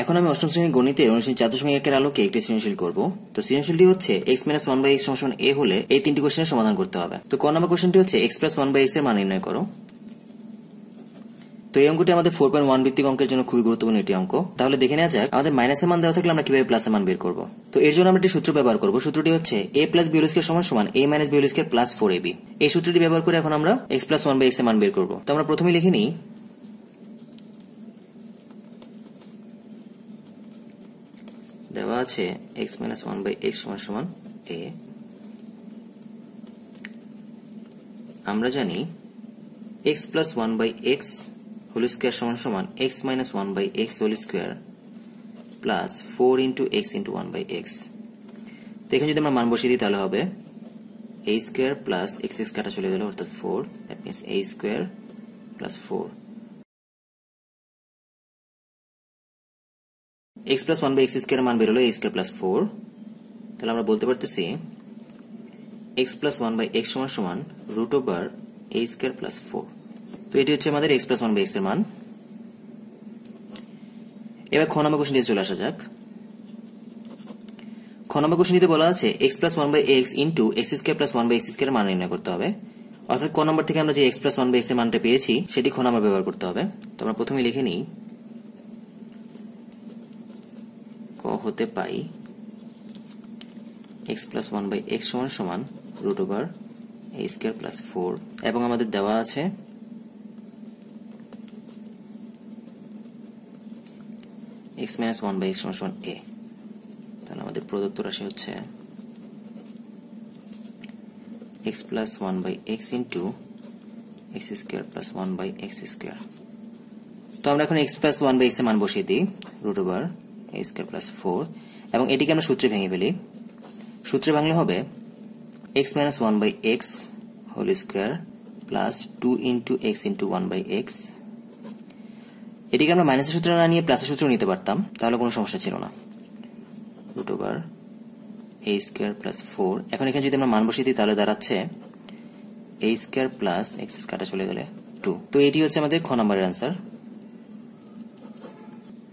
এখন আমি অষ্টম শ্রেণীর গণিতের অনুশীলন চার দশমিক একের আলোকে একটি সৃজনশীল করব তো সৃজনশীলটি হচ্ছে x minus one by x সমান এ হলে এই তিনটি কোশ্চেনের সমাধান করতে হবে তো ক নম্বর কোশ্চেনটি হচ্ছে x plus one by x এর মান নির্ণয় করো তো এই অঙ্কটি আমাদের ফোর পয়েন্ট ওয়ান ভিত্তিক অঙ্কের জন্য খুবই গুরুত্বপূর্ণ একটি অঙ্ক তাহলে দেখে নেওয়া যাক আমাদের মাইনাসের মান দেওয়া থাকলে আমরা কিভাবে প্লাসের মান বের করবো তো এর জন্য আমরা একটি সূত্র ব্যবহার করবো সূত্রটি হচ্ছে এ প্লাস বিওলিস্কের সমান সমান এ মাইনাস বিওলিস্কের প্লাস ফোর এবি এই সূত্রটি ব্যবহার করে এখন আমরা x plus one by x এর মান বের করবো তো আমরা প্রথমে লিখে নিই দেওয়া আছে x minus one by x সমান সমান এ আমরা জানি x plus one by x whole square সমান সমান x minus one by x whole square plus four into x into one by x তো এখানে যদি আমরা মান বসিয়ে দিই তাহলে হবে a square plus x x কাটা চলে গেল অর্থাৎ four that means a square plus four x plus one by x square মান বেরোলো x স্কোয়ার প্লাস ফোর তাহলে আমরা বলতে পারতেছি x plus one by x সমান সমান root over a square plus four তো এটি হচ্ছে আমাদের x plus one by x এর মান এবার খ নম্বর কোশ্চেন চলে আসা যাক খ নম্বর কোশ্চেনটিতে বলা আছে x plus one by x into x square plus one by x square মান নির্ণয় করতে হবে অর্থাৎ ক নম্বর থেকে আমরা যে x plus one by x এর মানটা পেয়েছি সেটি খ নম্বর ব্যবহার করতে হবে তো আমরা প্রথমে লিখে নিই হতে পাই x plus one by x সমান সমান root over a square plus four এবং আমাদের দেওয়া আছে x minus one by x সমান সমান এ তাহলে আমাদের প্রদত্ত রাশি হচ্ছে x plus one by x into x square plus one by x square তো আমরা এখন এক্স প্লাস ওয়ান বাই এক্সের মান বসিয়ে দিই root over square plus four এবং এটিকে আমরা সূত্রে ভেঙে ফেলি সূত্রে ভাঙলে হবে x minus one by x whole square plus two into x into one by x এটিকে আমরা মাইনাসের সূত্র না নিয়ে প্লাসের সূত্র নিতে পারতাম তাহলে কোনো সমস্যা ছিল না root over a square plus four এখন এখানে যদি আমরা মান বসিয়ে দিই তাহলে দাঁড়াচ্ছে এ স্কোয়ার প্লাস এক্স কাটা চলে গেলে টু তো এটি হচ্ছে আমাদের খ নম্বরের অ্যান্সার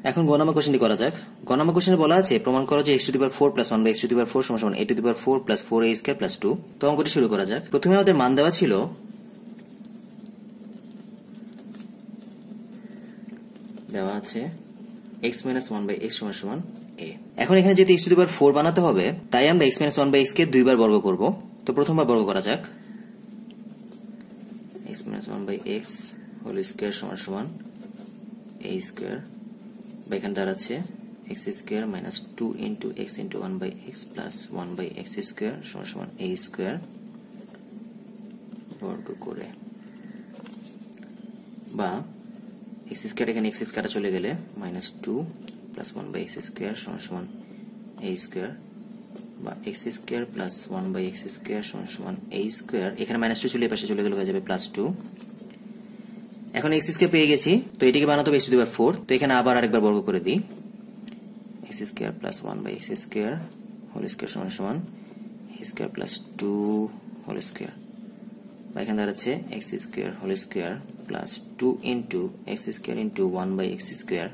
এখন গ নম্বর কোশ্চেনটি করা যাক গ নম্বর কোশ্চেনে বলা আছে প্রমাণ করা যে x to four plus one বা এক্স টু দি ফোর সমান সমান a to the power four plus four a square plus two তো অঙ্কটি শুরু করা যাক প্রথমে আমাদের মান দেওয়া ছিল দেওয়া আছে x minus one by x সমান সমান এ এখন এখানে যেহেতু x to the power four বানাতে হবে তাই আমরা এক্স মাইনাস ওয়ান বাই এক্সকে দুইবার বর্গ করব তো প্রথমবার বর্গ করা যাক x minus one by x whole square সমান সমান এ স্কোয়ার বা এখানে দাঁড়াচ্ছে x square minus two into x into one by x plus one by x square সমান সমান এ স্কোয়ার বর্গ করে বা এক্স স্কোয়ার এখানে এক্স এক্স কাটা চলে গেলে minus two plus one by x square সমান সমান এ স্কোয়ার বা x square plus one by x square সমান সমান এ স্কোয়ার এখানে মাইনাস টু চলে এ পাশে চলে গেলে হয়ে যাবে প্লাস টু এখন এক্স স্কোয়ার পেয়ে গেছি তো এটিকে বানাতে হবে এক্স ফোর তো এখানে আবার আরেকবার বর্গ করে দিই x square plus one by x square whole square সমান সমান square plus two whole square বা এখানে দাঁড়াচ্ছে x square whole square plus two into x square into one by x square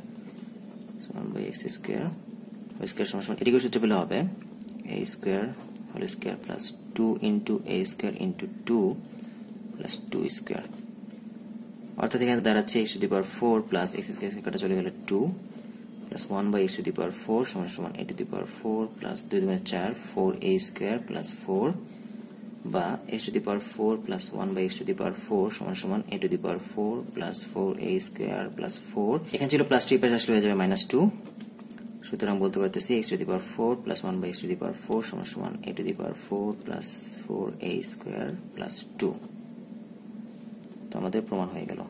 one by x square whole square সমান সমান এটিকে সূত্র পেলে হবে a square whole square plus two into a square into two plus two square অর্থাৎ এখানে দাঁড়াচ্ছে x to the power four plus x square কাটা চলে গেল two plus one by x to the power four সমান সমান a to the power four plus দুই দুই চার four a square plus four বা x to the power four plus one by x to the power four সমান সমান a to the power four plus four a square plus four এখানে ছিল plus two পাশে আসলে হয়ে যাবে minus two সুতরাং বলতে পারতেছি x to the power four plus one by x to the power four সমান সমান a to the power four plus four a square plus two তো আমাদের প্রমাণ হয়ে গেল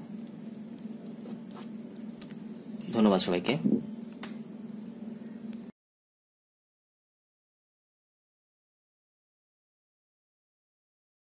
ধন্যবাদ সবাইকে